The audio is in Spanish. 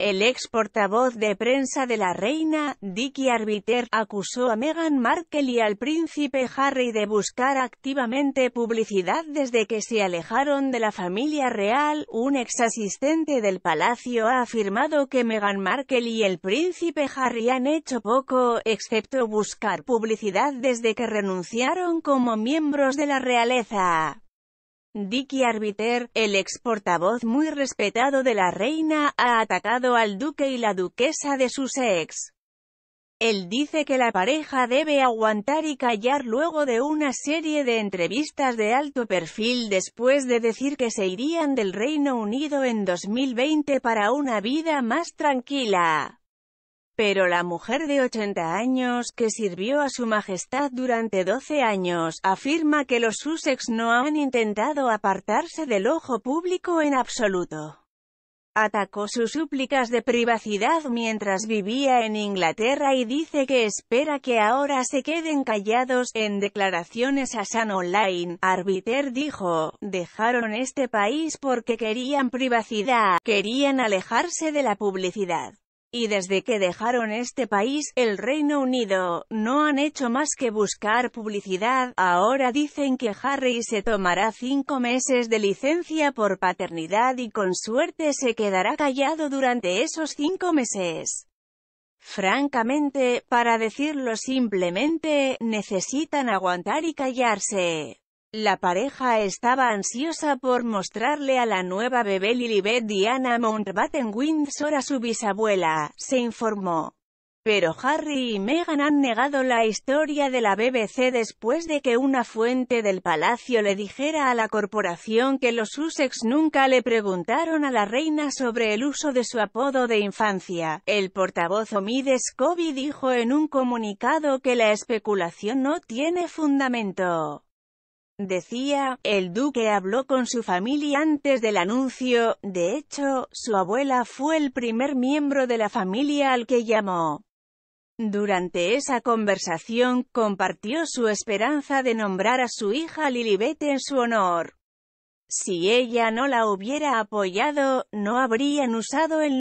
El ex portavoz de prensa de la reina, Dicky Arbiter, acusó a Meghan Markle y al príncipe Harry de buscar activamente publicidad desde que se alejaron de la familia real. Un ex asistente del palacio ha afirmado que Meghan Markle y el príncipe Harry han hecho poco, excepto buscar publicidad desde que renunciaron como miembros de la realeza. Dicky Arbiter, el ex portavoz muy respetado de la reina, ha atacado al duque y la duquesa de sus ex. Él dice que la pareja debe aguantar y callar luego de una serie de entrevistas de alto perfil después de decir que se irían del Reino Unido en 2020 para una vida más tranquila. Pero la mujer de 80 años, que sirvió a su majestad durante 12 años, afirma que los Sussex no han intentado apartarse del ojo público en absoluto. Atacó sus súplicas de privacidad mientras vivía en Inglaterra y dice que espera que ahora se queden callados. En declaraciones a San Online, Arbiter dijo, dejaron este país porque querían privacidad, querían alejarse de la publicidad. Y desde que dejaron este país, el Reino Unido, no han hecho más que buscar publicidad, ahora dicen que Harry se tomará cinco meses de licencia por paternidad y con suerte se quedará callado durante esos cinco meses. Francamente, para decirlo simplemente, necesitan aguantar y callarse. La pareja estaba ansiosa por mostrarle a la nueva bebé Lilibet Diana Mountbatten Windsor a su bisabuela, se informó. Pero Harry y Meghan han negado la historia de la BBC después de que una fuente del palacio le dijera a la corporación que los Sussex nunca le preguntaron a la reina sobre el uso de su apodo de infancia. El portavoz Omides Coby dijo en un comunicado que la especulación no tiene fundamento. Decía, el duque habló con su familia antes del anuncio, de hecho, su abuela fue el primer miembro de la familia al que llamó. Durante esa conversación, compartió su esperanza de nombrar a su hija Lilibet en su honor. Si ella no la hubiera apoyado, no habrían usado el